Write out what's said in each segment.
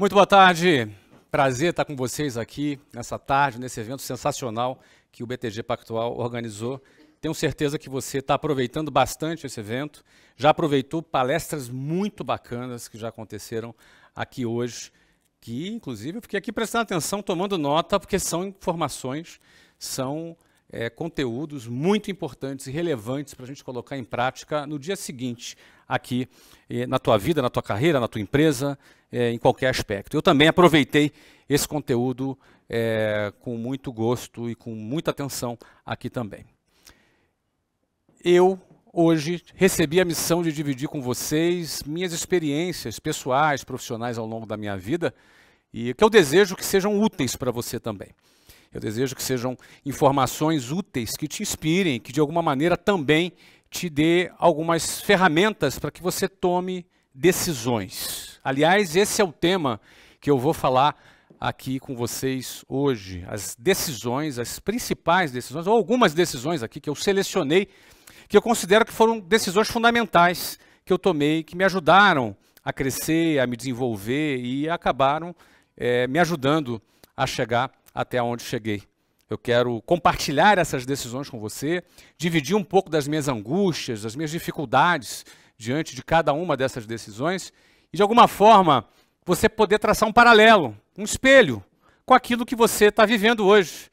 Muito boa tarde. Prazer estar com vocês aqui nessa tarde, nesse evento sensacional que o BTG Pactual organizou. Tenho certeza que você está aproveitando bastante esse evento. Já aproveitou palestras muito bacanas que já aconteceram aqui hoje, que inclusive eu fiquei aqui prestando atenção, tomando nota, porque são informações, são é, conteúdos muito importantes e relevantes para a gente colocar em prática no dia seguinte aqui na tua vida, na tua carreira, na tua empresa, é, em qualquer aspecto. Eu também aproveitei esse conteúdo é, com muito gosto e com muita atenção aqui também. Eu hoje recebi a missão de dividir com vocês minhas experiências pessoais, profissionais ao longo da minha vida e que eu desejo que sejam úteis para você também. Eu desejo que sejam informações úteis, que te inspirem, que de alguma maneira também te dê algumas ferramentas para que você tome decisões. Aliás, esse é o tema que eu vou falar aqui com vocês hoje. As decisões, as principais decisões, ou algumas decisões aqui que eu selecionei, que eu considero que foram decisões fundamentais que eu tomei, que me ajudaram a crescer, a me desenvolver e acabaram é, me ajudando a chegar até onde cheguei. Eu quero compartilhar essas decisões com você, dividir um pouco das minhas angústias, das minhas dificuldades diante de cada uma dessas decisões e, de alguma forma, você poder traçar um paralelo, um espelho com aquilo que você está vivendo hoje.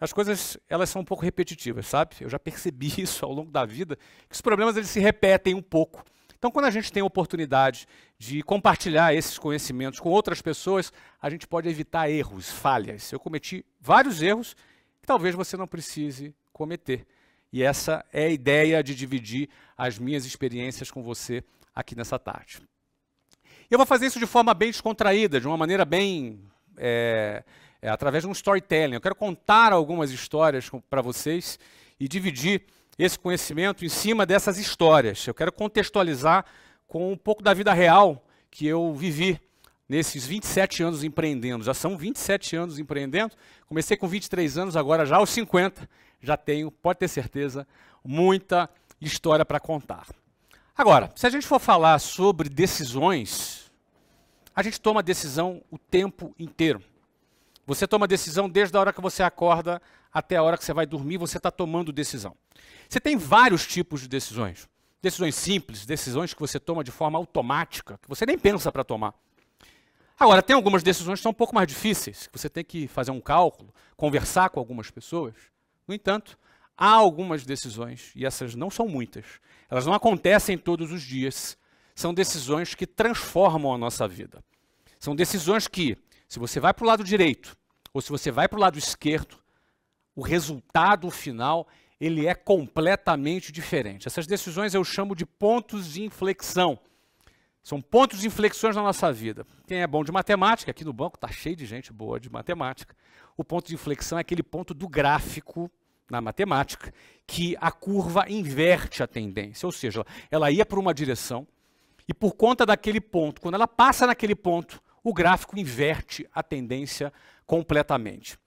As coisas, elas são um pouco repetitivas, sabe? Eu já percebi isso ao longo da vida, que os problemas eles se repetem um pouco. Então, quando a gente tem a oportunidade de compartilhar esses conhecimentos com outras pessoas, a gente pode evitar erros, falhas. Eu cometi vários erros que talvez você não precise cometer. E essa é a ideia de dividir as minhas experiências com você aqui nessa tarde. Eu vou fazer isso de forma bem descontraída, de uma maneira bem. É, é, através de um storytelling. Eu quero contar algumas histórias para vocês e dividir esse conhecimento em cima dessas histórias. Eu quero contextualizar com um pouco da vida real que eu vivi nesses 27 anos empreendendo. Já são 27 anos empreendendo. Comecei com 23 anos, agora já aos 50, já tenho, pode ter certeza, muita história para contar. Agora, se a gente for falar sobre decisões, a gente toma decisão o tempo inteiro. Você toma decisão desde a hora que você acorda até a hora que você vai dormir, você está tomando decisão. Você tem vários tipos de decisões. Decisões simples, decisões que você toma de forma automática, que você nem pensa para tomar. Agora, tem algumas decisões que são um pouco mais difíceis, que você tem que fazer um cálculo, conversar com algumas pessoas. No entanto, há algumas decisões, e essas não são muitas, elas não acontecem todos os dias, são decisões que transformam a nossa vida. São decisões que, se você vai para o lado direito ou se você vai para o lado esquerdo, o resultado final ele é completamente diferente. Essas decisões eu chamo de pontos de inflexão. São pontos de inflexões na nossa vida. Quem é bom de matemática, aqui no banco está cheio de gente boa de matemática. O ponto de inflexão é aquele ponto do gráfico na matemática que a curva inverte a tendência, ou seja, ela ia para uma direção e por conta daquele ponto, quando ela passa naquele ponto, o gráfico inverte a tendência completamente.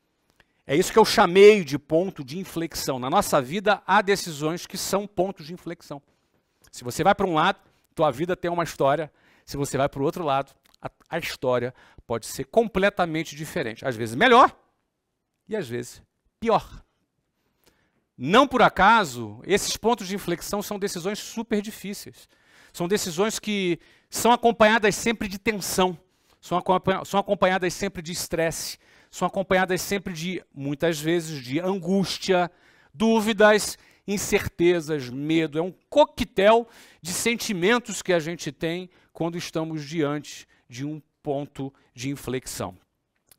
É isso que eu chamei de ponto de inflexão. Na nossa vida há decisões que são pontos de inflexão. Se você vai para um lado, tua vida tem uma história. Se você vai para o outro lado, a, a história pode ser completamente diferente. Às vezes melhor e às vezes pior. Não por acaso, esses pontos de inflexão são decisões super difíceis. São decisões que são acompanhadas sempre de tensão, são, acompanhadas sempre de estresse, são acompanhadas sempre de, muitas vezes, de angústia, dúvidas, incertezas, medo. É um coquetel de sentimentos que a gente tem quando estamos diante de um ponto de inflexão.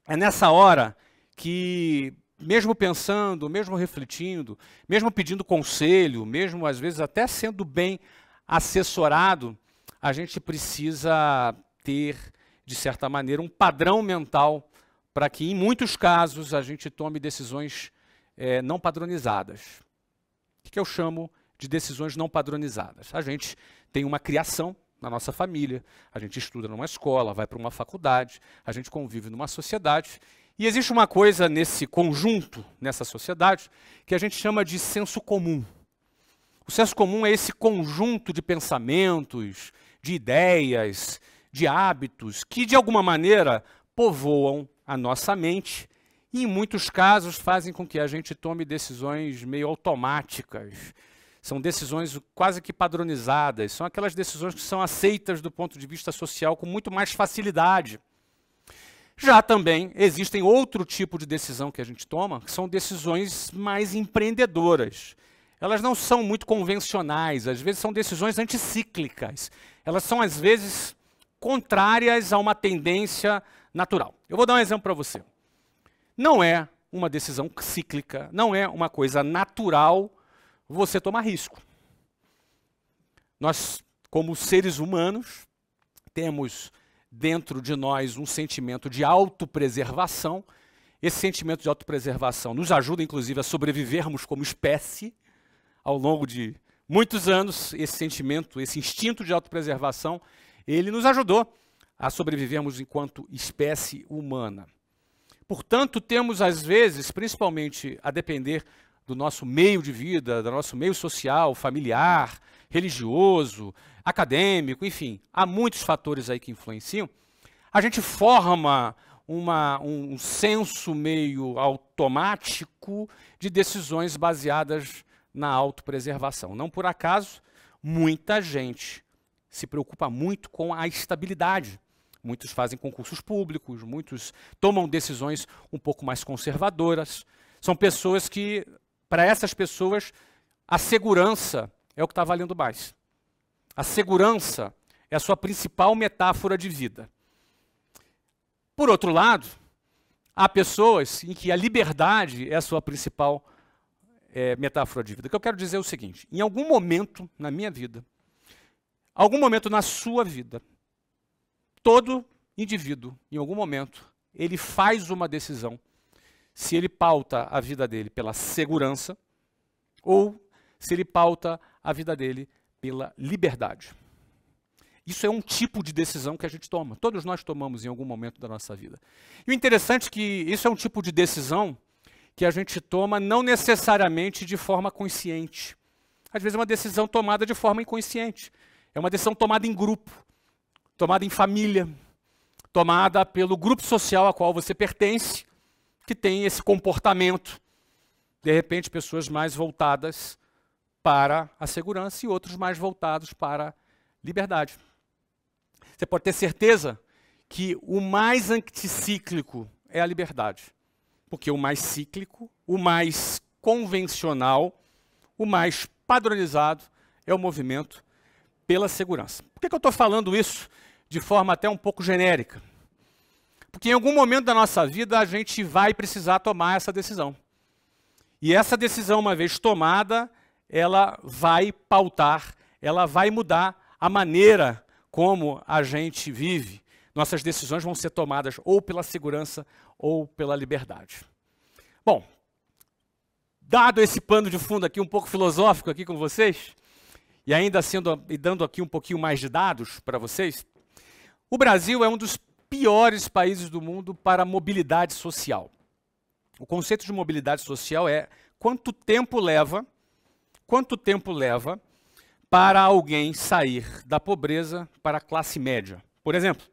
É nessa hora que, mesmo pensando, mesmo refletindo, mesmo pedindo conselho, mesmo às vezes até sendo bem assessorado, a gente precisa ter, de certa maneira, um padrão mental para que, em muitos casos, a gente tome decisões é, não padronizadas. O que eu chamo de decisões não padronizadas? A gente tem uma criação na nossa família, a gente estuda numa escola, vai para uma faculdade, a gente convive numa sociedade. E existe uma coisa nesse conjunto, nessa sociedade, que a gente chama de senso comum. O senso comum é esse conjunto de pensamentos, de ideias, de hábitos que, de alguma maneira, povoam a nossa mente e, em muitos casos, fazem com que a gente tome decisões meio automáticas. São decisões quase que padronizadas, são aquelas decisões que são aceitas do ponto de vista social com muito mais facilidade. Já também existem outro tipo de decisão que a gente toma, que são decisões mais empreendedoras. Elas não são muito convencionais, às vezes são decisões anticíclicas. Elas são, às vezes, contrárias a uma tendência natural. Eu vou dar um exemplo para você. Não é uma decisão cíclica, não é uma coisa natural você tomar risco. Nós, como seres humanos, temos dentro de nós um sentimento de autopreservação. Esse sentimento de autopreservação nos ajuda, inclusive, a sobrevivermos como espécie ao longo de muitos anos. Esse sentimento, esse instinto de autopreservação, ele nos ajudou a sobrevivermos enquanto espécie humana. Portanto, temos às vezes, principalmente a depender do nosso meio de vida, do nosso meio social, familiar, religioso, acadêmico, enfim, há muitos fatores aí que influenciam. A gente forma uma, um, um senso meio automático de decisões baseadas na autopreservação. Não por acaso, muita gente se preocupa muito com a estabilidade. Muitos fazem concursos públicos, muitos tomam decisões um pouco mais conservadoras. São pessoas que, para essas pessoas, a segurança é o que está valendo mais. A segurança é a sua principal metáfora de vida. Por outro lado, há pessoas em que a liberdade é a sua principal é, metáfora de vida. O que eu quero dizer é o seguinte: em algum momento na minha vida, algum momento na sua vida, todo indivíduo, em algum momento, ele faz uma decisão se ele pauta a vida dele pela segurança ou se ele pauta a vida dele pela liberdade. Isso é um tipo de decisão que a gente toma. Todos nós tomamos em algum momento da nossa vida. E o interessante é que isso é um tipo de decisão que a gente toma não necessariamente de forma consciente. Às vezes é uma decisão tomada de forma inconsciente. É uma decisão tomada em grupo tomada em família, tomada pelo grupo social a qual você pertence, que tem esse comportamento. De repente, pessoas mais voltadas para a segurança e outros mais voltados para a liberdade. Você pode ter certeza que o mais anticíclico é a liberdade, porque o mais cíclico, o mais convencional, o mais padronizado é o movimento pela segurança. Por que, que eu estou falando isso de forma até um pouco genérica. Porque em algum momento da nossa vida a gente vai precisar tomar essa decisão. E essa decisão, uma vez tomada, ela vai pautar, ela vai mudar a maneira como a gente vive. Nossas decisões vão ser tomadas ou pela segurança ou pela liberdade. Bom, dado esse pano de fundo aqui um pouco filosófico aqui com vocês, e ainda sendo e dando aqui um pouquinho mais de dados para vocês, o Brasil é um dos piores países do mundo para mobilidade social. O conceito de mobilidade social é quanto tempo leva, quanto tempo leva para alguém sair da pobreza para a classe média. Por exemplo,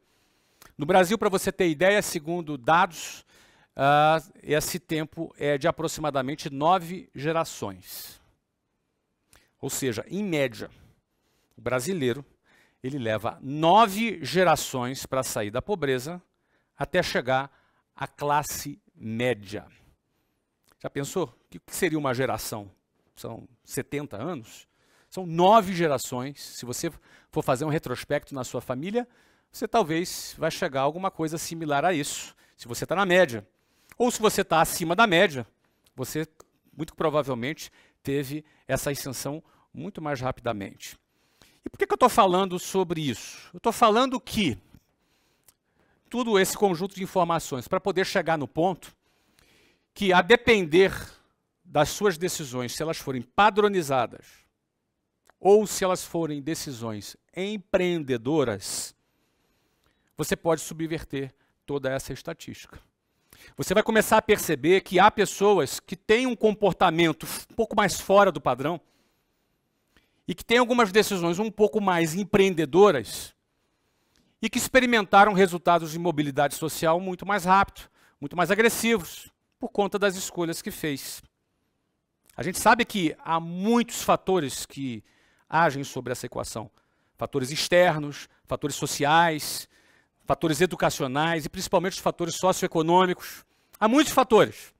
no Brasil, para você ter ideia, segundo dados, uh, esse tempo é de aproximadamente nove gerações. Ou seja, em média, o brasileiro ele leva nove gerações para sair da pobreza até chegar à classe média. Já pensou? O que seria uma geração? São 70 anos? São nove gerações. Se você for fazer um retrospecto na sua família, você talvez vai chegar a alguma coisa similar a isso, se você está na média. Ou se você está acima da média, você muito provavelmente teve essa ascensão muito mais rapidamente. E por que, que eu estou falando sobre isso? Eu estou falando que tudo esse conjunto de informações, para poder chegar no ponto, que a depender das suas decisões, se elas forem padronizadas ou se elas forem decisões empreendedoras, você pode subverter toda essa estatística. Você vai começar a perceber que há pessoas que têm um comportamento um pouco mais fora do padrão, e que têm algumas decisões um pouco mais empreendedoras e que experimentaram resultados de mobilidade social muito mais rápido, muito mais agressivos, por conta das escolhas que fez. A gente sabe que há muitos fatores que agem sobre essa equação: fatores externos, fatores sociais, fatores educacionais e principalmente os fatores socioeconômicos. Há muitos fatores.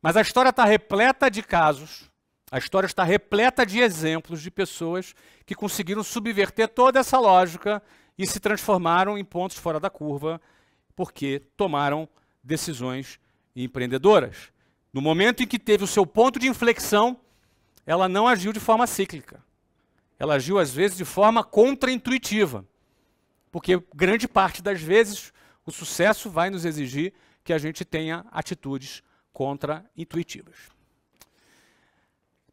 Mas a história está repleta de casos a história está repleta de exemplos de pessoas que conseguiram subverter toda essa lógica e se transformaram em pontos fora da curva porque tomaram decisões empreendedoras. No momento em que teve o seu ponto de inflexão, ela não agiu de forma cíclica. Ela agiu, às vezes, de forma contraintuitiva. Porque grande parte das vezes o sucesso vai nos exigir que a gente tenha atitudes contraintuitivas.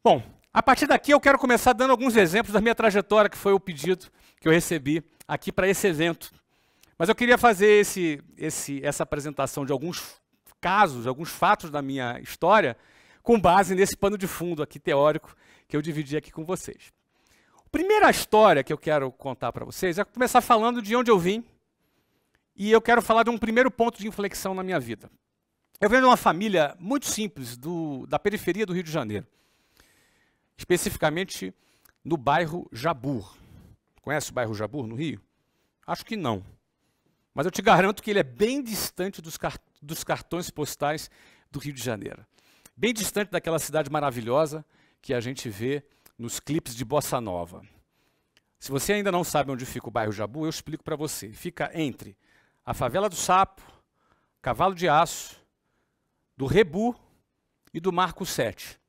Bom, a partir daqui eu quero começar dando alguns exemplos da minha trajetória, que foi o pedido que eu recebi aqui para esse evento. Mas eu queria fazer esse, esse, essa apresentação de alguns casos, alguns fatos da minha história, com base nesse pano de fundo aqui teórico que eu dividi aqui com vocês. A primeira história que eu quero contar para vocês é começar falando de onde eu vim e eu quero falar de um primeiro ponto de inflexão na minha vida. Eu venho de uma família muito simples, do, da periferia do Rio de Janeiro especificamente no bairro Jabur. Conhece o bairro Jabur, no Rio? Acho que não. Mas eu te garanto que ele é bem distante dos, car dos cartões postais do Rio de Janeiro. Bem distante daquela cidade maravilhosa que a gente vê nos clipes de Bossa Nova. Se você ainda não sabe onde fica o bairro Jabu, eu explico para você. Fica entre a Favela do Sapo, Cavalo de Aço, do Rebu e do Marco 7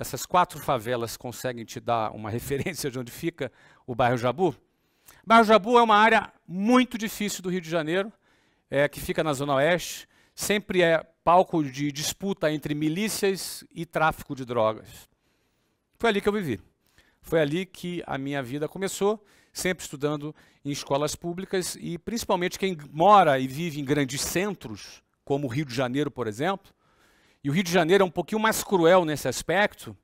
essas quatro favelas conseguem te dar uma referência de onde fica o bairro Jabu? O bairro Jabu é uma área muito difícil do Rio de Janeiro, é, que fica na Zona Oeste, sempre é palco de disputa entre milícias e tráfico de drogas. Foi ali que eu vivi. Foi ali que a minha vida começou, sempre estudando em escolas públicas e principalmente quem mora e vive em grandes centros, como o Rio de Janeiro, por exemplo, e o Rio de Janeiro é um pouquinho mais cruel nesse aspecto,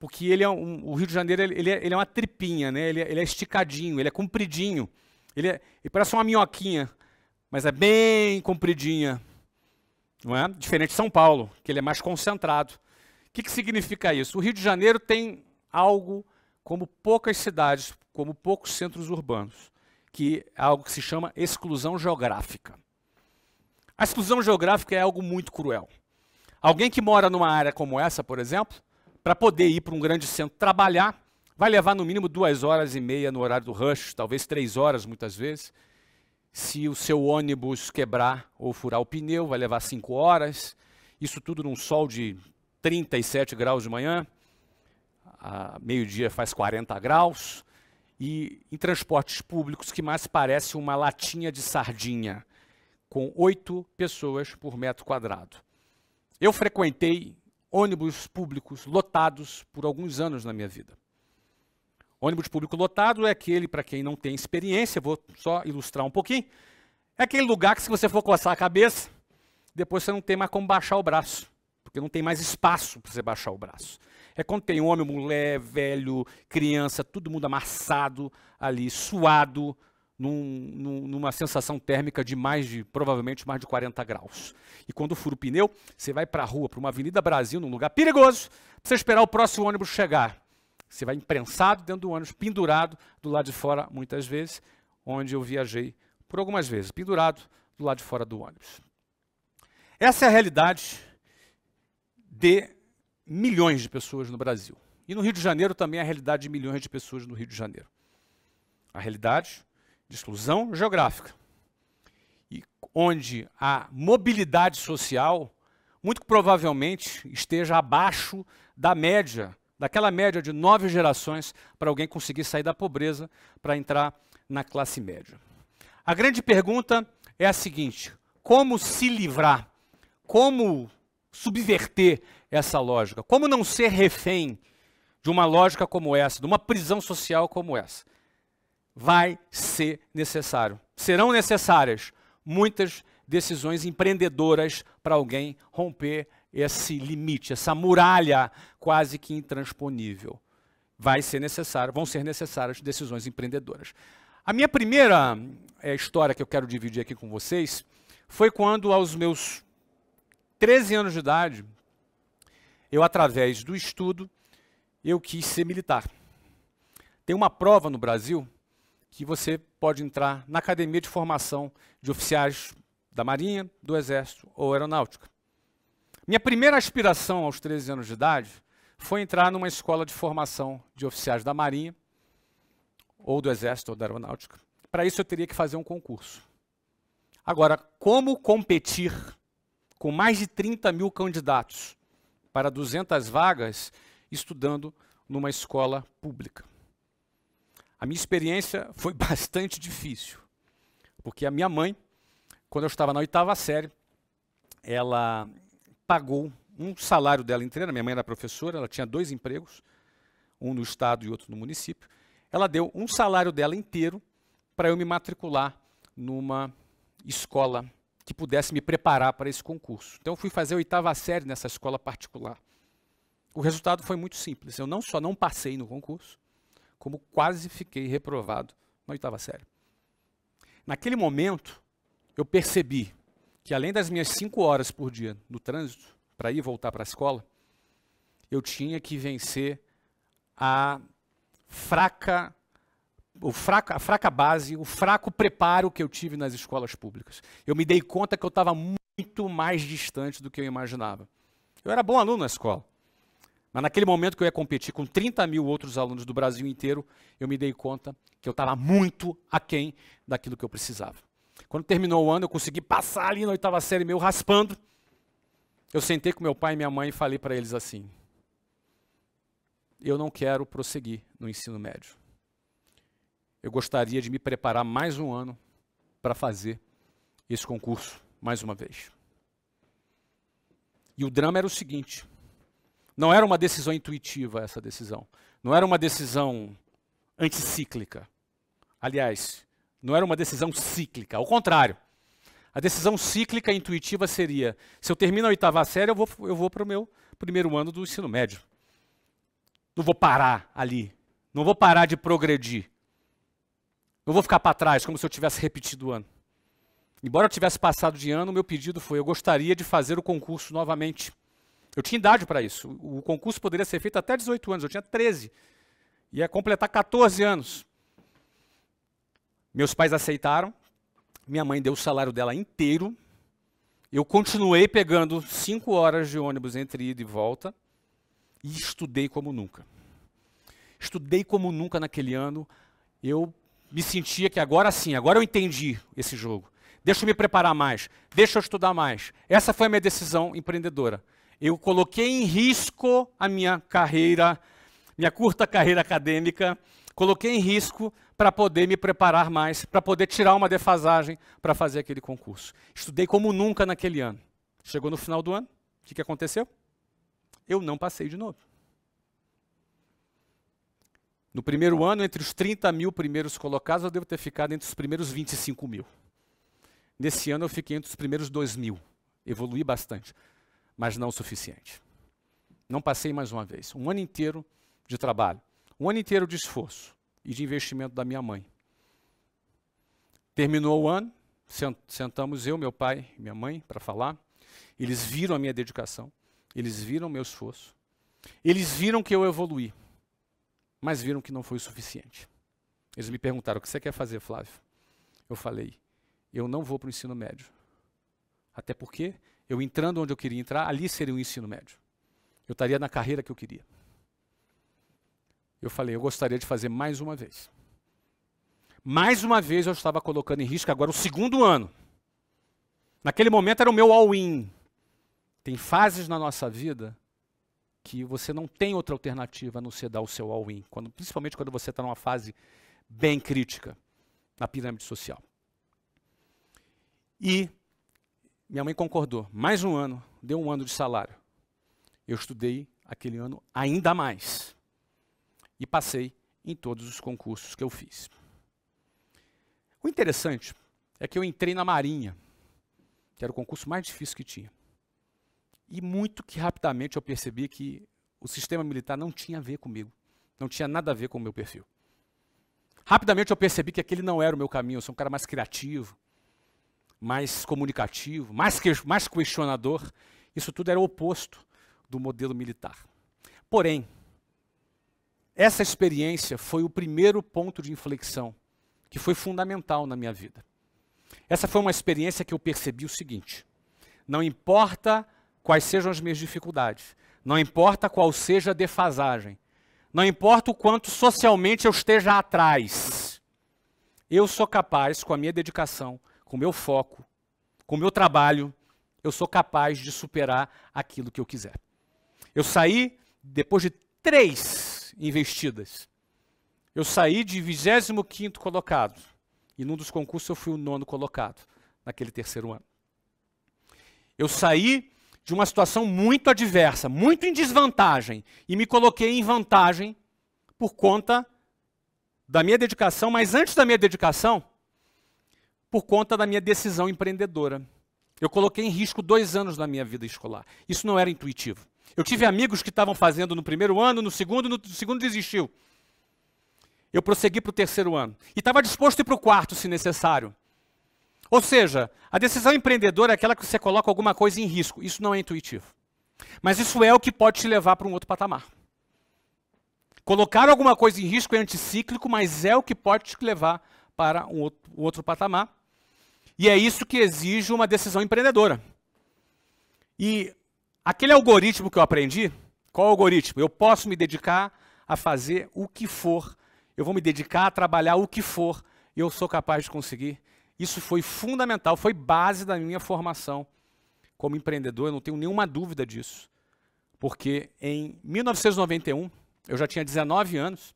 porque ele é um, o Rio de Janeiro ele é, ele é uma tripinha, né? Ele é, ele, é esticadinho, ele é compridinho. Ele, é, ele parece uma minhoquinha, mas é bem compridinha. Não é? Diferente de São Paulo, que ele é mais concentrado. O que, que significa isso? O Rio de Janeiro tem algo como poucas cidades, como poucos centros urbanos, que é algo que se chama exclusão geográfica. A exclusão geográfica é algo muito cruel. Alguém que mora numa área como essa, por exemplo, para poder ir para um grande centro trabalhar, vai levar no mínimo duas horas e meia no horário do rush, talvez três horas muitas vezes. Se o seu ônibus quebrar ou furar o pneu, vai levar cinco horas. Isso tudo num sol de 37 graus de manhã, meio-dia faz 40 graus. E em transportes públicos que mais parece uma latinha de sardinha, com oito pessoas por metro quadrado. Eu frequentei ônibus públicos lotados por alguns anos na minha vida. Ônibus público lotado é aquele, para quem não tem experiência, vou só ilustrar um pouquinho, é aquele lugar que se você for coçar a cabeça, depois você não tem mais como baixar o braço, porque não tem mais espaço para você baixar o braço. É quando tem homem, mulher, velho, criança, todo mundo amassado ali, suado, num, num, numa sensação térmica de mais de, provavelmente, mais de 40 graus. E quando fura o pneu, você vai para a rua, para uma Avenida Brasil, num lugar perigoso, precisa esperar o próximo ônibus chegar. Você vai imprensado dentro do ônibus, pendurado do lado de fora, muitas vezes, onde eu viajei por algumas vezes, pendurado do lado de fora do ônibus. Essa é a realidade de milhões de pessoas no Brasil. E no Rio de Janeiro também é a realidade de milhões de pessoas no Rio de Janeiro. A realidade de exclusão geográfica, e onde a mobilidade social muito provavelmente esteja abaixo da média, daquela média de nove gerações para alguém conseguir sair da pobreza para entrar na classe média. A grande pergunta é a seguinte: como se livrar? Como subverter essa lógica? Como não ser refém de uma lógica como essa, de uma prisão social como essa? vai ser necessário. Serão necessárias muitas decisões empreendedoras para alguém romper esse limite, essa muralha quase que intransponível. Vai ser necessário, vão ser necessárias decisões empreendedoras. A minha primeira é, história que eu quero dividir aqui com vocês foi quando, aos meus 13 anos de idade, eu, através do estudo, eu quis ser militar. Tem uma prova no Brasil que você pode entrar na academia de formação de oficiais da Marinha, do Exército ou Aeronáutica. Minha primeira aspiração aos 13 anos de idade foi entrar numa escola de formação de oficiais da Marinha, ou do Exército, ou da Aeronáutica. Para isso eu teria que fazer um concurso. Agora, como competir com mais de 30 mil candidatos para 200 vagas estudando numa escola pública? A minha experiência foi bastante difícil, porque a minha mãe, quando eu estava na oitava série, ela pagou um salário dela inteira. Minha mãe era professora, ela tinha dois empregos, um no estado e outro no município. Ela deu um salário dela inteiro para eu me matricular numa escola que pudesse me preparar para esse concurso. Então eu fui fazer a oitava série nessa escola particular. O resultado foi muito simples. Eu não só não passei no concurso, como quase fiquei reprovado na oitava série. Naquele momento, eu percebi que além das minhas cinco horas por dia no trânsito, para ir voltar para a escola, eu tinha que vencer a fraca o fraca, a fraca base, o fraco preparo que eu tive nas escolas públicas. Eu me dei conta que eu estava muito mais distante do que eu imaginava. Eu era bom aluno na escola. Mas naquele momento que eu ia competir com 30 mil outros alunos do Brasil inteiro, eu me dei conta que eu estava muito aquém daquilo que eu precisava. Quando terminou o ano, eu consegui passar ali na oitava série meio raspando. Eu sentei com meu pai e minha mãe e falei para eles assim: Eu não quero prosseguir no ensino médio. Eu gostaria de me preparar mais um ano para fazer esse concurso mais uma vez. E o drama era o seguinte: não era uma decisão intuitiva essa decisão. Não era uma decisão anticíclica. Aliás, não era uma decisão cíclica, ao contrário. A decisão cíclica intuitiva seria: se eu termino a oitava série, eu vou, eu vou para o meu primeiro ano do ensino médio. Não vou parar ali. Não vou parar de progredir. Não vou ficar para trás, como se eu tivesse repetido o ano. Embora eu tivesse passado de ano, meu pedido foi: eu gostaria de fazer o concurso novamente. Eu tinha idade para isso. O concurso poderia ser feito até 18 anos, eu tinha 13. Ia completar 14 anos. Meus pais aceitaram, minha mãe deu o salário dela inteiro. Eu continuei pegando cinco horas de ônibus entre ida e volta e estudei como nunca. Estudei como nunca naquele ano. Eu me sentia que agora sim, agora eu entendi esse jogo. Deixa eu me preparar mais, deixa eu estudar mais. Essa foi a minha decisão empreendedora eu coloquei em risco a minha carreira, minha curta carreira acadêmica, coloquei em risco para poder me preparar mais, para poder tirar uma defasagem para fazer aquele concurso. Estudei como nunca naquele ano. Chegou no final do ano, o que, que aconteceu? Eu não passei de novo. No primeiro ano, entre os 30 mil primeiros colocados, eu devo ter ficado entre os primeiros 25 mil. Nesse ano, eu fiquei entre os primeiros 2 mil. Evolui bastante mas não o suficiente. Não passei mais uma vez. Um ano inteiro de trabalho, um ano inteiro de esforço e de investimento da minha mãe. Terminou o ano, sentamos eu, meu pai e minha mãe para falar. Eles viram a minha dedicação, eles viram o meu esforço, eles viram que eu evoluí, mas viram que não foi o suficiente. Eles me perguntaram: o que você quer fazer, Flávio? Eu falei: eu não vou para o ensino médio. Até porque eu entrando onde eu queria entrar, ali seria o ensino médio. Eu estaria na carreira que eu queria. Eu falei, eu gostaria de fazer mais uma vez. Mais uma vez eu estava colocando em risco agora o segundo ano. Naquele momento era o meu all-in. Tem fases na nossa vida que você não tem outra alternativa a não ser dar o seu all-in, quando, principalmente quando você está numa fase bem crítica na pirâmide social. E minha mãe concordou. Mais um ano, deu um ano de salário. Eu estudei aquele ano ainda mais. E passei em todos os concursos que eu fiz. O interessante é que eu entrei na Marinha, que era o concurso mais difícil que tinha. E muito que rapidamente eu percebi que o sistema militar não tinha a ver comigo, não tinha nada a ver com o meu perfil. Rapidamente eu percebi que aquele não era o meu caminho, eu sou um cara mais criativo, mais comunicativo, mais, que, mais questionador. Isso tudo era o oposto do modelo militar. Porém, essa experiência foi o primeiro ponto de inflexão que foi fundamental na minha vida. Essa foi uma experiência que eu percebi o seguinte: não importa quais sejam as minhas dificuldades, não importa qual seja a defasagem, não importa o quanto socialmente eu esteja atrás, eu sou capaz, com a minha dedicação, com meu foco, com meu trabalho, eu sou capaz de superar aquilo que eu quiser. Eu saí depois de três investidas. Eu saí de 25 colocado. E num dos concursos eu fui o nono colocado naquele terceiro ano. Eu saí de uma situação muito adversa, muito em desvantagem, e me coloquei em vantagem por conta da minha dedicação, mas antes da minha dedicação, por conta da minha decisão empreendedora. Eu coloquei em risco dois anos da minha vida escolar. Isso não era intuitivo. Eu tive amigos que estavam fazendo no primeiro ano, no segundo, no segundo desistiu. Eu prossegui para o terceiro ano. E estava disposto a ir para o quarto, se necessário. Ou seja, a decisão empreendedora é aquela que você coloca alguma coisa em risco. Isso não é intuitivo. Mas isso é o que pode te levar para um outro patamar. Colocar alguma coisa em risco é anticíclico, mas é o que pode te levar para um outro, um outro patamar. E é isso que exige uma decisão empreendedora. E aquele algoritmo que eu aprendi, qual algoritmo? Eu posso me dedicar a fazer o que for, eu vou me dedicar a trabalhar o que for, e eu sou capaz de conseguir. Isso foi fundamental, foi base da minha formação como empreendedor, eu não tenho nenhuma dúvida disso. Porque em 1991, eu já tinha 19 anos,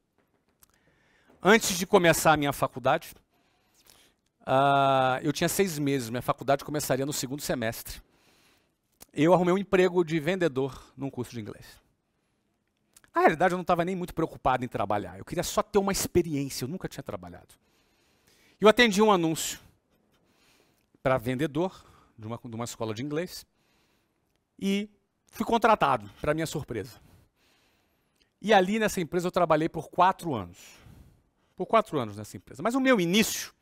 antes de começar a minha faculdade, Uh, eu tinha seis meses, minha faculdade começaria no segundo semestre. Eu arrumei um emprego de vendedor num curso de inglês. Na realidade, eu não estava nem muito preocupado em trabalhar. Eu queria só ter uma experiência, eu nunca tinha trabalhado. Eu atendi um anúncio para vendedor de uma, de uma escola de inglês e fui contratado, para minha surpresa. E ali nessa empresa eu trabalhei por quatro anos. Por quatro anos nessa empresa. Mas o meu início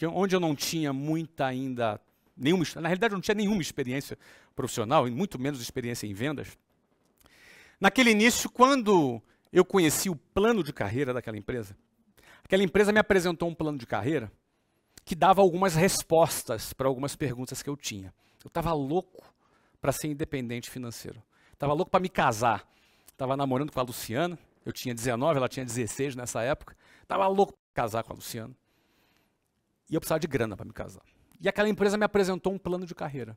que onde eu não tinha muita ainda, nenhuma, na realidade eu não tinha nenhuma experiência profissional, e muito menos experiência em vendas. Naquele início, quando eu conheci o plano de carreira daquela empresa, aquela empresa me apresentou um plano de carreira que dava algumas respostas para algumas perguntas que eu tinha. Eu estava louco para ser independente financeiro. Estava louco para me casar. Estava namorando com a Luciana. Eu tinha 19, ela tinha 16 nessa época. Estava louco para casar com a Luciana. E eu precisava de grana para me casar. E aquela empresa me apresentou um plano de carreira.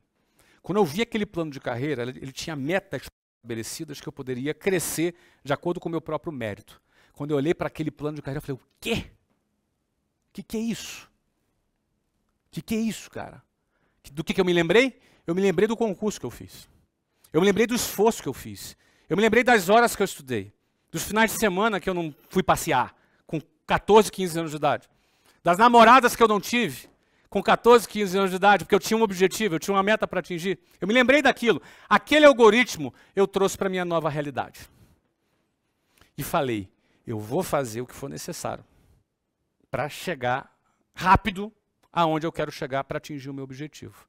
Quando eu vi aquele plano de carreira, ele tinha metas estabelecidas que eu poderia crescer de acordo com o meu próprio mérito. Quando eu olhei para aquele plano de carreira, eu falei: o quê? O que, que é isso? O que, que é isso, cara? Do que, que eu me lembrei? Eu me lembrei do concurso que eu fiz. Eu me lembrei do esforço que eu fiz. Eu me lembrei das horas que eu estudei. Dos finais de semana que eu não fui passear, com 14, 15 anos de idade das namoradas que eu não tive, com 14, 15 anos de idade, porque eu tinha um objetivo, eu tinha uma meta para atingir. Eu me lembrei daquilo. Aquele algoritmo eu trouxe para minha nova realidade. E falei: eu vou fazer o que for necessário para chegar rápido aonde eu quero chegar para atingir o meu objetivo.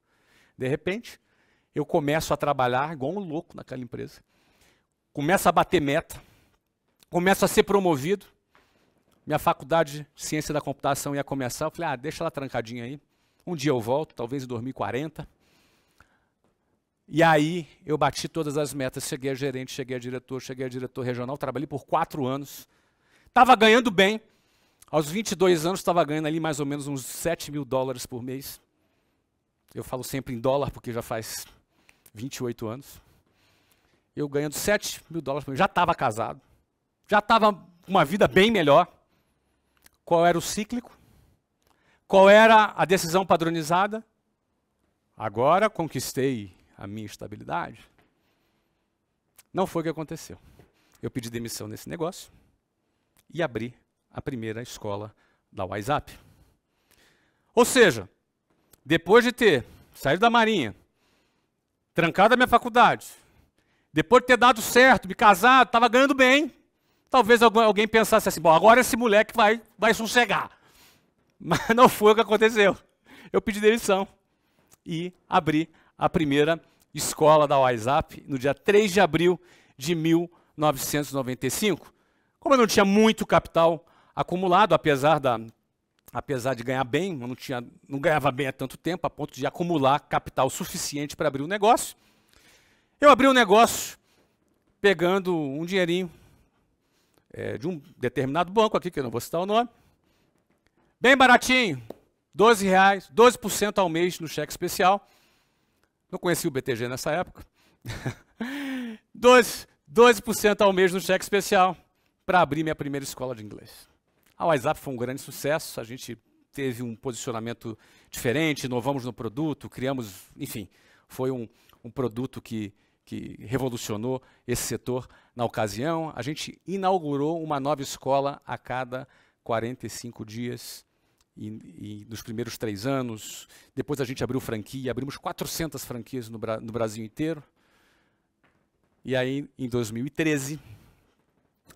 De repente, eu começo a trabalhar igual um louco naquela empresa. Começo a bater meta, começo a ser promovido, minha faculdade de ciência da computação ia começar, eu falei, ah, deixa ela trancadinha aí. Um dia eu volto, talvez em 2040. E aí eu bati todas as metas, cheguei a gerente, cheguei a diretor, cheguei a diretor regional, trabalhei por quatro anos. Estava ganhando bem. Aos 22 anos estava ganhando ali mais ou menos uns 7 mil dólares por mês. Eu falo sempre em dólar porque já faz 28 anos. Eu ganhando 7 mil dólares por mês. Já estava casado. Já estava com uma vida bem melhor qual era o cíclico, qual era a decisão padronizada. Agora conquistei a minha estabilidade. Não foi o que aconteceu. Eu pedi demissão nesse negócio e abri a primeira escola da WhatsApp. Ou seja, depois de ter saído da Marinha, trancado a minha faculdade, depois de ter dado certo, me casado, estava ganhando bem, Talvez alguém pensasse assim: bom, agora esse moleque vai, vai sossegar. Mas não foi o que aconteceu. Eu pedi demissão e abri a primeira escola da WhatsApp no dia 3 de abril de 1995. Como eu não tinha muito capital acumulado, apesar, da, apesar de ganhar bem, eu não, tinha, não ganhava bem há tanto tempo, a ponto de acumular capital suficiente para abrir o um negócio, eu abri o um negócio pegando um dinheirinho é, de um determinado banco aqui, que eu não vou citar o nome, bem baratinho, 12 reais, 12% ao mês no cheque especial. Não conhecia o BTG nessa época. 12, 12% ao mês no cheque especial para abrir minha primeira escola de inglês. A WhatsApp foi um grande sucesso, a gente teve um posicionamento diferente, inovamos no produto, criamos, enfim, foi um, um produto que que revolucionou esse setor na ocasião. A gente inaugurou uma nova escola a cada 45 dias. E, e, nos primeiros três anos. Depois a gente abriu franquia, abrimos 400 franquias no, no, Brasil inteiro. E aí, em 2013,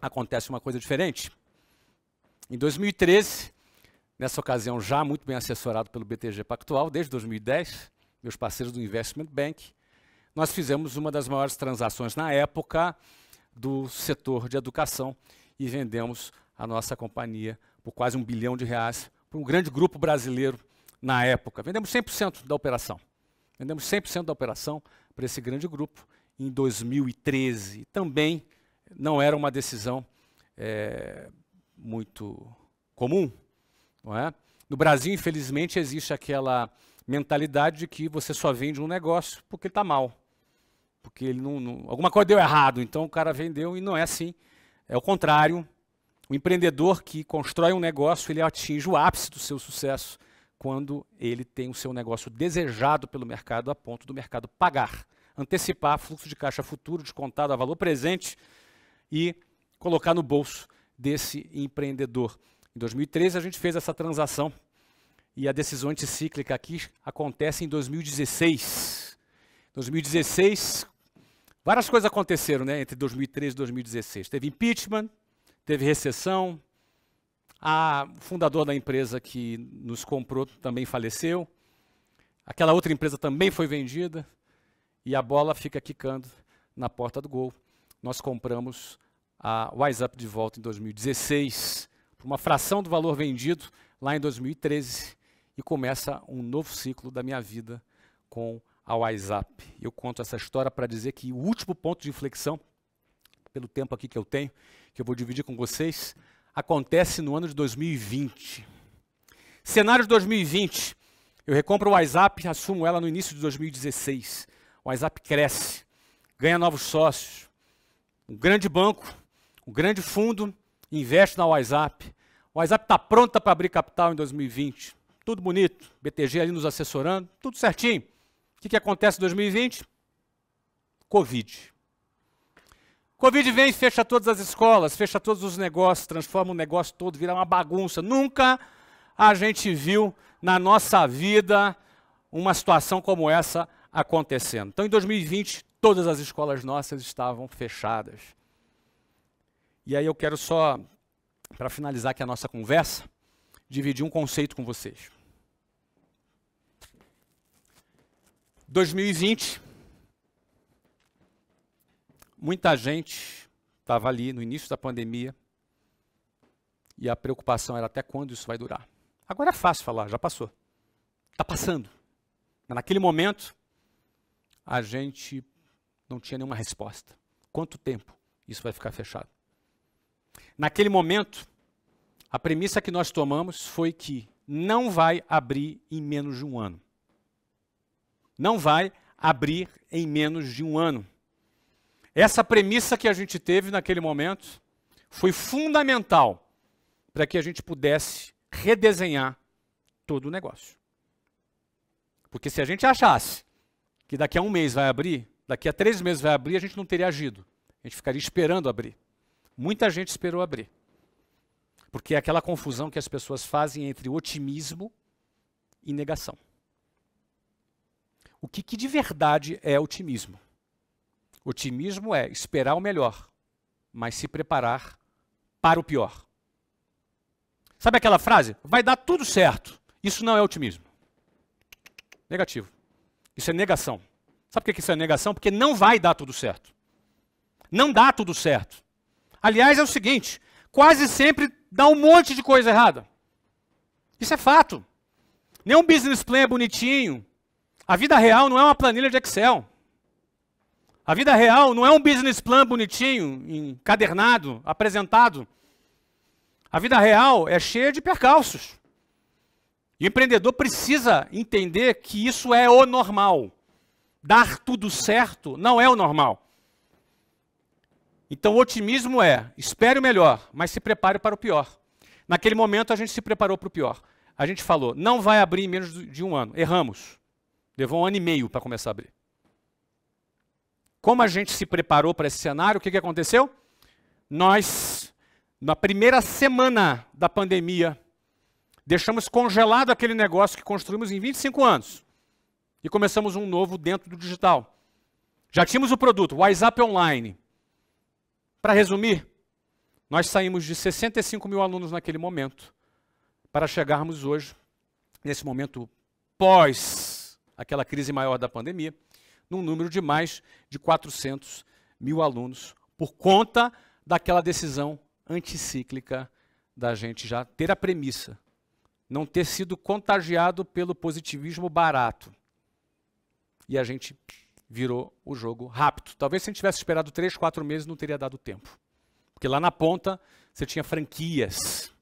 acontece uma coisa diferente. Em 2013, nessa ocasião já muito bem assessorado pelo BTG Pactual, desde 2010, meus parceiros do Investment Bank, nós fizemos uma das maiores transações na época do setor de educação e vendemos a nossa companhia por quase um bilhão de reais para um grande grupo brasileiro na época. Vendemos 100% da operação. Vendemos 100% da operação para esse grande grupo em 2013. Também não era uma decisão é, muito comum. Não é? No Brasil, infelizmente, existe aquela mentalidade de que você só vende um negócio porque está mal. Porque ele não, não, alguma coisa deu errado, então o cara vendeu e não é assim. É o contrário. O empreendedor que constrói um negócio, ele atinge o ápice do seu sucesso quando ele tem o seu negócio desejado pelo mercado a ponto do mercado pagar, antecipar fluxo de caixa futuro descontado a valor presente e colocar no bolso desse empreendedor. Em 2013 a gente fez essa transação e a decisão anticíclica aqui acontece em 2016. 2016, várias coisas aconteceram né, entre 2013 e 2016. Teve impeachment, teve recessão, a, o fundador da empresa que nos comprou também faleceu, aquela outra empresa também foi vendida, e a bola fica quicando na porta do gol. Nós compramos a Wise Up de volta em 2016, por uma fração do valor vendido lá em 2013, e começa um novo ciclo da minha vida com ao WhatsApp. Eu conto essa história para dizer que o último ponto de inflexão, pelo tempo aqui que eu tenho, que eu vou dividir com vocês, acontece no ano de 2020. Cenário de 2020. Eu recompro o WhatsApp, assumo ela no início de 2016. O WhatsApp cresce, ganha novos sócios. Um grande banco, um grande fundo investe na WhatsApp. O WhatsApp está pronta para abrir capital em 2020. Tudo bonito. BTG ali nos assessorando, tudo certinho. O que, que acontece em 2020? Covid. Covid vem e fecha todas as escolas, fecha todos os negócios, transforma o negócio todo, vira uma bagunça. Nunca a gente viu na nossa vida uma situação como essa acontecendo. Então, em 2020, todas as escolas nossas estavam fechadas. E aí eu quero só, para finalizar aqui a nossa conversa, dividir um conceito com vocês. 2020, muita gente estava ali no início da pandemia e a preocupação era até quando isso vai durar. Agora é fácil falar, já passou. Está passando. Mas naquele momento, a gente não tinha nenhuma resposta. Quanto tempo isso vai ficar fechado? Naquele momento, a premissa que nós tomamos foi que não vai abrir em menos de um ano não vai abrir em menos de um ano. Essa premissa que a gente teve naquele momento foi fundamental para que a gente pudesse redesenhar todo o negócio. Porque se a gente achasse que daqui a um mês vai abrir, daqui a três meses vai abrir, a gente não teria agido. A gente ficaria esperando abrir. Muita gente esperou abrir. Porque é aquela confusão que as pessoas fazem entre otimismo e negação. O que, que de verdade é otimismo? Otimismo é esperar o melhor, mas se preparar para o pior. Sabe aquela frase? Vai dar tudo certo. Isso não é otimismo. Negativo. Isso é negação. Sabe por que isso é negação? Porque não vai dar tudo certo. Não dá tudo certo. Aliás, é o seguinte: quase sempre dá um monte de coisa errada. Isso é fato. Nenhum business plan é bonitinho. A vida real não é uma planilha de Excel. A vida real não é um business plan bonitinho, encadernado, apresentado. A vida real é cheia de percalços. E o empreendedor precisa entender que isso é o normal. Dar tudo certo não é o normal. Então, o otimismo é: espere o melhor, mas se prepare para o pior. Naquele momento, a gente se preparou para o pior. A gente falou: não vai abrir em menos de um ano. Erramos. Levou um ano e meio para começar a abrir. Como a gente se preparou para esse cenário, o que, que aconteceu? Nós, na primeira semana da pandemia, deixamos congelado aquele negócio que construímos em 25 anos e começamos um novo dentro do digital. Já tínhamos o produto, WhatsApp Online. Para resumir, nós saímos de 65 mil alunos naquele momento para chegarmos hoje, nesse momento pós aquela crise maior da pandemia, num número de mais de 400 mil alunos, por conta daquela decisão anticíclica da gente já ter a premissa, não ter sido contagiado pelo positivismo barato. E a gente virou o jogo rápido. Talvez se a gente tivesse esperado três, quatro meses, não teria dado tempo. Porque lá na ponta você tinha franquias.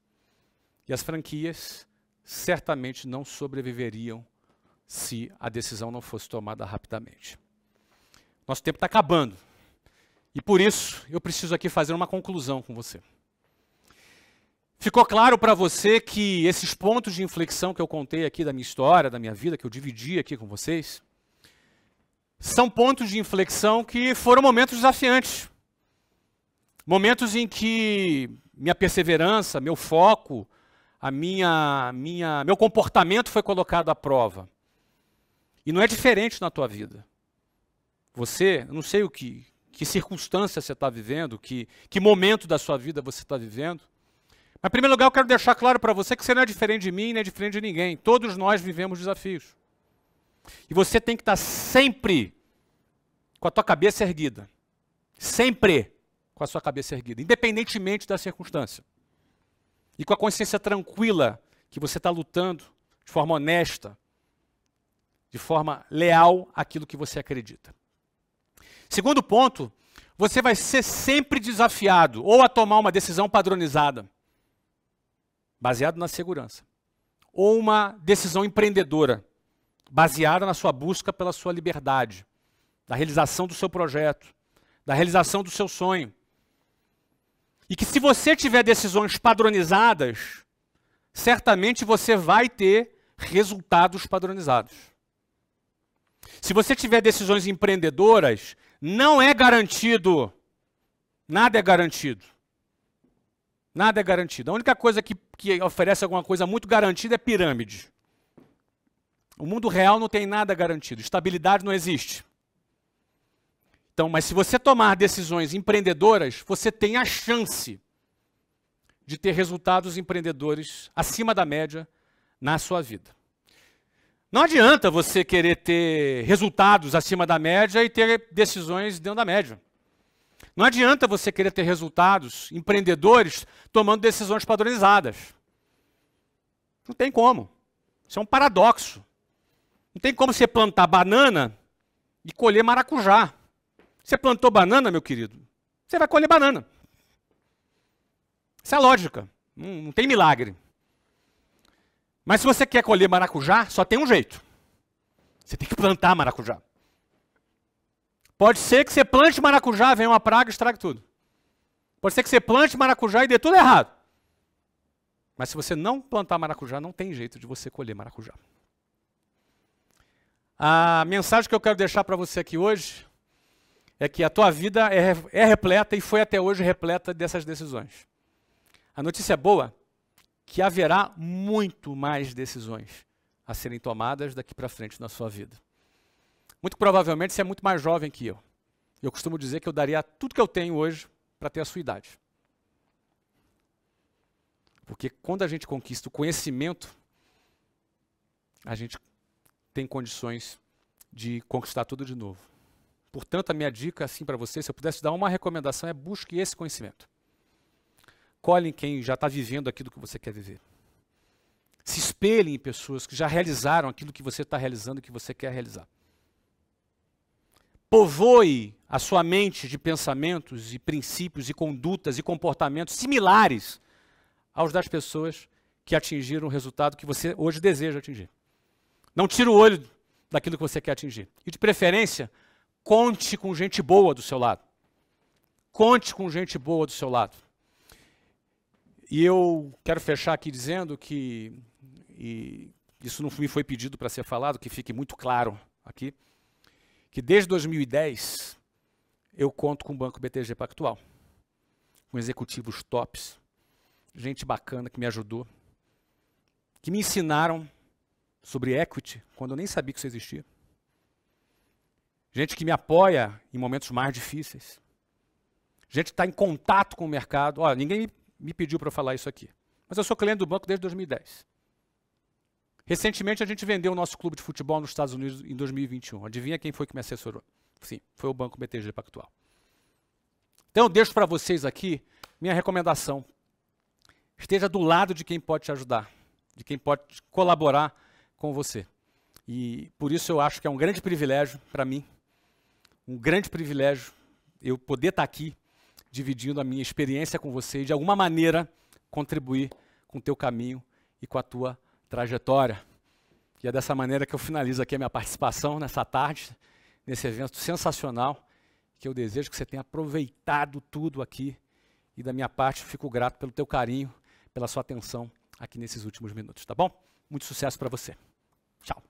E as franquias certamente não sobreviveriam se a decisão não fosse tomada rapidamente. Nosso tempo está acabando. E por isso, eu preciso aqui fazer uma conclusão com você. Ficou claro para você que esses pontos de inflexão que eu contei aqui da minha história, da minha vida, que eu dividi aqui com vocês, são pontos de inflexão que foram momentos desafiantes. Momentos em que minha perseverança, meu foco, a minha, minha, meu comportamento foi colocado à prova. E não é diferente na tua vida. Você, eu não sei o que, que circunstância você está vivendo, que, que momento da sua vida você está vivendo. Mas, em primeiro lugar, eu quero deixar claro para você que você não é diferente de mim, não é diferente de ninguém. Todos nós vivemos desafios. E você tem que estar tá sempre com a tua cabeça erguida. Sempre com a sua cabeça erguida, independentemente da circunstância. E com a consciência tranquila que você está lutando de forma honesta, de forma leal aquilo que você acredita. Segundo ponto, você vai ser sempre desafiado ou a tomar uma decisão padronizada, baseado na segurança, ou uma decisão empreendedora, baseada na sua busca pela sua liberdade, da realização do seu projeto, da realização do seu sonho. E que se você tiver decisões padronizadas, certamente você vai ter resultados padronizados. Se você tiver decisões empreendedoras, não é garantido. Nada é garantido. Nada é garantido. A única coisa que, que oferece alguma coisa muito garantida é pirâmide. O mundo real não tem nada garantido. Estabilidade não existe. Então, mas se você tomar decisões empreendedoras, você tem a chance de ter resultados empreendedores acima da média na sua vida. Não adianta você querer ter resultados acima da média e ter decisões dentro da média. Não adianta você querer ter resultados empreendedores tomando decisões padronizadas. Não tem como. Isso é um paradoxo. Não tem como você plantar banana e colher maracujá. Você plantou banana, meu querido, você vai colher banana. Isso é lógica. Não, não tem milagre. Mas se você quer colher maracujá, só tem um jeito. Você tem que plantar maracujá. Pode ser que você plante maracujá, venha uma praga e estrague tudo. Pode ser que você plante maracujá e dê tudo errado. Mas se você não plantar maracujá, não tem jeito de você colher maracujá. A mensagem que eu quero deixar para você aqui hoje é que a tua vida é, é repleta e foi até hoje repleta dessas decisões. A notícia é boa que haverá muito mais decisões a serem tomadas daqui para frente na sua vida. Muito provavelmente você é muito mais jovem que eu. Eu costumo dizer que eu daria tudo que eu tenho hoje para ter a sua idade. Porque quando a gente conquista o conhecimento, a gente tem condições de conquistar tudo de novo. Portanto, a minha dica assim para você, se eu pudesse dar uma recomendação, é busque esse conhecimento. Colhe em quem já está vivendo aquilo que você quer viver. Se espelhe em pessoas que já realizaram aquilo que você está realizando, e que você quer realizar. Povoe a sua mente de pensamentos e princípios e condutas e comportamentos similares aos das pessoas que atingiram o resultado que você hoje deseja atingir. Não tire o olho daquilo que você quer atingir. E de preferência, conte com gente boa do seu lado. Conte com gente boa do seu lado. E eu quero fechar aqui dizendo que, e isso não me foi pedido para ser falado, que fique muito claro aqui, que desde 2010 eu conto com o Banco BTG Pactual, com executivos tops, gente bacana que me ajudou, que me ensinaram sobre equity quando eu nem sabia que isso existia. Gente que me apoia em momentos mais difíceis. Gente que está em contato com o mercado. Olha, ninguém me pediu para falar isso aqui. Mas eu sou cliente do banco desde 2010. Recentemente a gente vendeu o nosso clube de futebol nos Estados Unidos em 2021. Adivinha quem foi que me assessorou? Sim, foi o Banco BTG Pactual. Então eu deixo para vocês aqui minha recomendação. Esteja do lado de quem pode te ajudar, de quem pode colaborar com você. E por isso eu acho que é um grande privilégio para mim, um grande privilégio eu poder estar tá aqui dividindo a minha experiência com você e, de alguma maneira, contribuir com o teu caminho e com a tua trajetória. E é dessa maneira que eu finalizo aqui a minha participação nessa tarde, nesse evento sensacional, que eu desejo que você tenha aproveitado tudo aqui. E da minha parte, fico grato pelo teu carinho, pela sua atenção aqui nesses últimos minutos, tá bom? Muito sucesso para você. Tchau.